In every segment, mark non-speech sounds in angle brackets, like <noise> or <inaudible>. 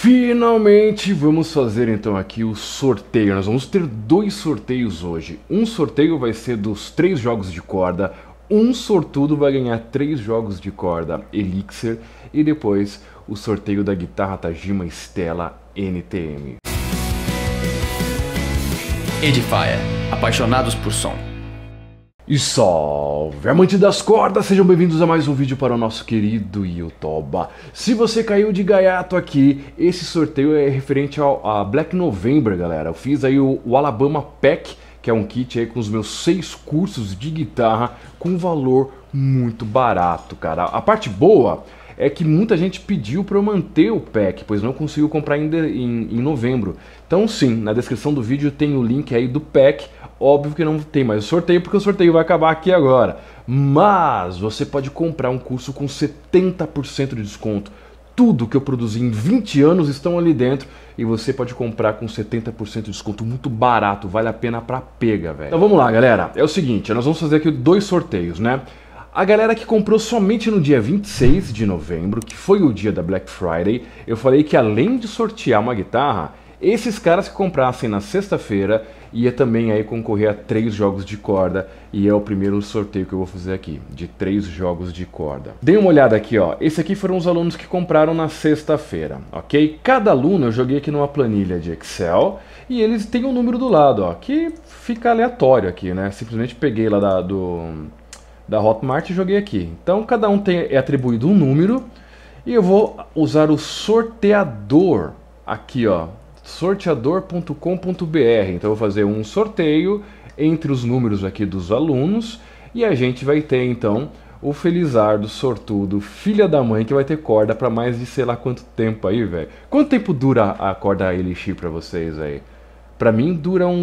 Finalmente vamos fazer então aqui o sorteio. Nós vamos ter dois sorteios hoje. Um sorteio vai ser dos três jogos de corda. Um sortudo vai ganhar três jogos de corda Elixir e depois o sorteio da guitarra Tajima Stella NTM. Edifier, apaixonados por som. E salve, amante das cordas! Sejam bem-vindos a mais um vídeo para o nosso querido Yotoba. Se você caiu de gaiato aqui, esse sorteio é referente ao, a Black November, galera. Eu fiz aí o, o Alabama Pack, que é um kit aí com os meus seis cursos de guitarra com valor muito barato, cara. A parte boa é que muita gente pediu para eu manter o pack, pois não conseguiu comprar em, em, em novembro. Então sim, na descrição do vídeo tem o link aí do pack. óbvio que não tem mais o sorteio, porque o sorteio vai acabar aqui agora. Mas você pode comprar um curso com 70% de desconto. Tudo que eu produzi em 20 anos estão ali dentro e você pode comprar com 70% de desconto, muito barato, vale a pena pra pega, velho. Então vamos lá, galera. É o seguinte, nós vamos fazer aqui dois sorteios, né? A galera que comprou somente no dia 26 de novembro, que foi o dia da Black Friday, eu falei que além de sortear uma guitarra, esses caras que comprassem na sexta-feira ia também aí concorrer a três jogos de corda e é o primeiro sorteio que eu vou fazer aqui de três jogos de corda. Dei uma olhada aqui, ó. Esse aqui foram os alunos que compraram na sexta-feira, ok? Cada aluno eu joguei aqui numa planilha de Excel e eles têm um número do lado, ó, que fica aleatório aqui, né? Simplesmente peguei lá da, do da Hotmart e joguei aqui. Então cada um tem, é atribuído um número e eu vou usar o sorteador aqui, ó, sorteador.com.br. Então eu vou fazer um sorteio entre os números aqui dos alunos e a gente vai ter então o Felizardo sortudo, filha da mãe, que vai ter corda para mais de sei lá quanto tempo aí, velho. Quanto tempo dura a corda Elixir para vocês aí? Para mim dura um,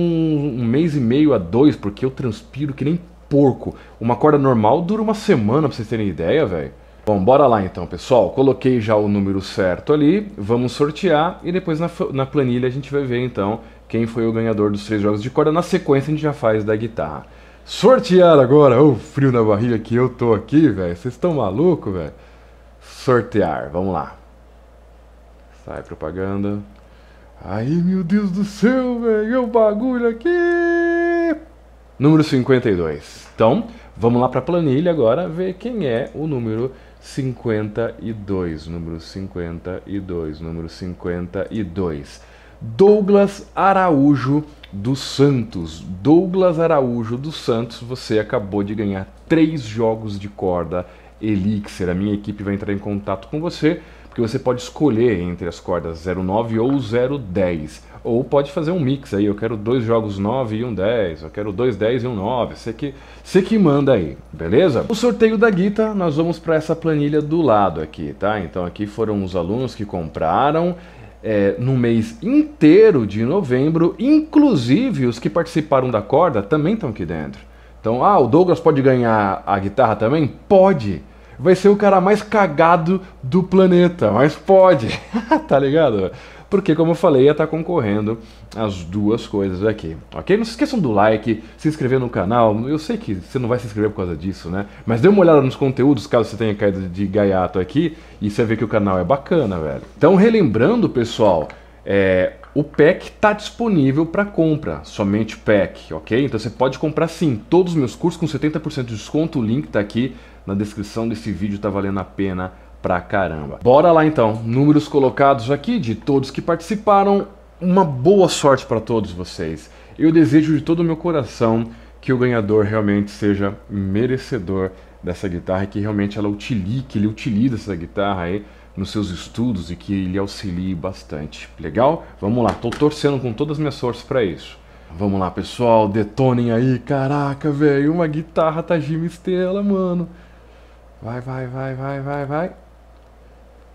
um, mês e meio a dois, porque eu transpiro que nem porco. Uma corda normal dura uma semana, pra vocês terem ideia, velho. Bom, bora lá então, pessoal. Coloquei já o número certo ali, vamos sortear e depois na, na planilha a gente vai ver então quem foi o ganhador dos três jogos de corda. Na sequência a gente já faz da guitarra. Sortear agora! O oh, frio na barriga que eu tô aqui, velho. Vocês estão maluco, velho? Sortear, vamos lá. Sai propaganda. Aí, meu Deus do céu, velho. É o bagulho aqui. Número 52. Então, vamos lá para a planilha agora ver quem é o número 52. Número 52, número 52. Douglas Araújo dos Santos. Douglas Araújo dos Santos, você acabou de ganhar três jogos de corda Elixir. A minha equipe vai entrar em contato com você, porque você pode escolher entre as cordas 09 ou 010. Ou pode fazer um mix aí, eu quero dois jogos 9 e um 10, eu quero dois 10 e um 9, você que, você que manda aí, beleza? O sorteio da guita, nós vamos para essa planilha do lado aqui, tá? Então aqui foram os alunos que compraram é, no mês inteiro de novembro, inclusive os que participaram da corda também estão aqui dentro. Então, ah, o Douglas pode ganhar a guitarra também? Pode! vai ser o cara mais cagado do planeta, mas pode, <laughs> tá ligado? porque como eu falei, ia estar tá concorrendo as duas coisas aqui, ok? Não se esqueçam do like, se inscrever no canal, eu sei que você não vai se inscrever por causa disso, né? Mas dê uma olhada nos conteúdos, caso você tenha caído de gaiato aqui, e você vê que o canal é bacana, velho. Então, relembrando, pessoal, é, o pack está disponível para compra, somente pack, ok? Então você pode comprar sim, todos os meus cursos com 70% de desconto, o link está aqui na descrição desse vídeo, está valendo a pena pra caramba. Bora lá então, números colocados aqui de todos que participaram. Uma boa sorte para todos vocês. Eu desejo de todo o meu coração que o ganhador realmente seja merecedor dessa guitarra e que realmente ela utilize, que ele utilize essa guitarra aí nos seus estudos e que ele auxilie bastante. Legal? Vamos lá, tô torcendo com todas as minhas forças para isso. Vamos lá, pessoal, detonem aí. Caraca, velho, uma guitarra Tajima Estela mano. Vai, vai, vai, vai, vai, vai.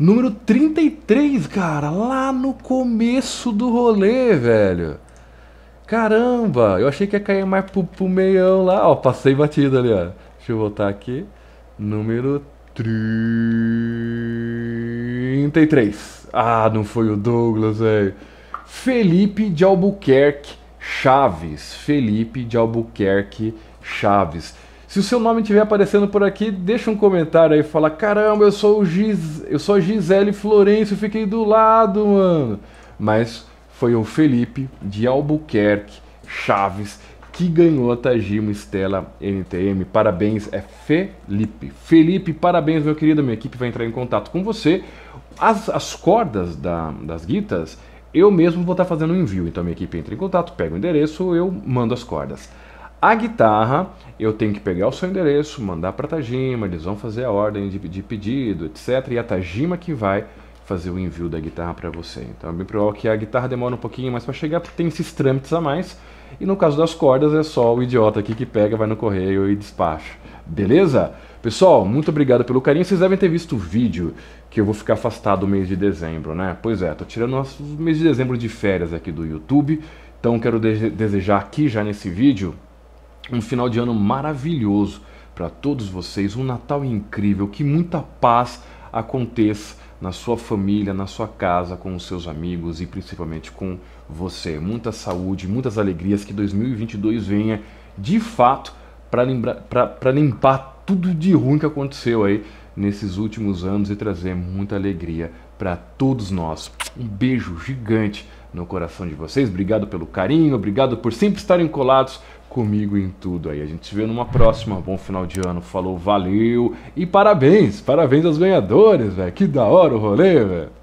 Número 33, cara, lá no começo do rolê, velho. Caramba, eu achei que ia cair mais pro, pro meião lá, ó, passei batida ali, ó. Deixa eu voltar aqui. Número 33. Ah, não foi o Douglas, velho. Felipe de Albuquerque Chaves. Felipe de Albuquerque Chaves. Se o seu nome estiver aparecendo por aqui, deixa um comentário aí, fala: "Caramba, eu sou o Gis eu sou Gisele Florencio, fiquei do lado, mano". Mas foi o Felipe de Albuquerque Chaves que ganhou a Tajima Estela NTM. Parabéns, é Felipe. Felipe, parabéns, meu querido. Minha equipe vai entrar em contato com você. As, as cordas da, das guitas, eu mesmo vou estar fazendo um envio. Então, minha equipe entra em contato, pega o endereço, eu mando as cordas. A guitarra, eu tenho que pegar o seu endereço, mandar para a Tajima, eles vão fazer a ordem de, de, pedido, etc. E a Tajima que vai fazer o envio da guitarra para você. Então é bem provável que a guitarra demora um pouquinho mais para chegar, porque tem esses trâmites a mais. E no caso das cordas, é só o idiota aqui que pega, vai no correio e despacha. Beleza? Pessoal, muito obrigado pelo carinho. Vocês devem ter visto o vídeo que eu vou ficar afastado o mês de dezembro, né? Pois é, tô tirando o mês de dezembro de férias aqui do YouTube. Então quero de desejar aqui já nesse vídeo um final de ano maravilhoso para todos vocês, um Natal incrível, que muita paz aconteça na sua família, na sua casa, com os seus amigos e principalmente com você. Muita saúde, muitas alegrias, que 2022 venha de fato para limpar tudo de ruim que aconteceu aí nesses últimos anos e trazer muita alegria para todos nós. Um beijo gigante no coração de vocês. Obrigado pelo carinho, obrigado por sempre estarem colados comigo em tudo aí. A gente se vê numa próxima. Bom final de ano. Falou, valeu e parabéns. Parabéns aos ganhadores, velho. Que da hora o rolê, velho.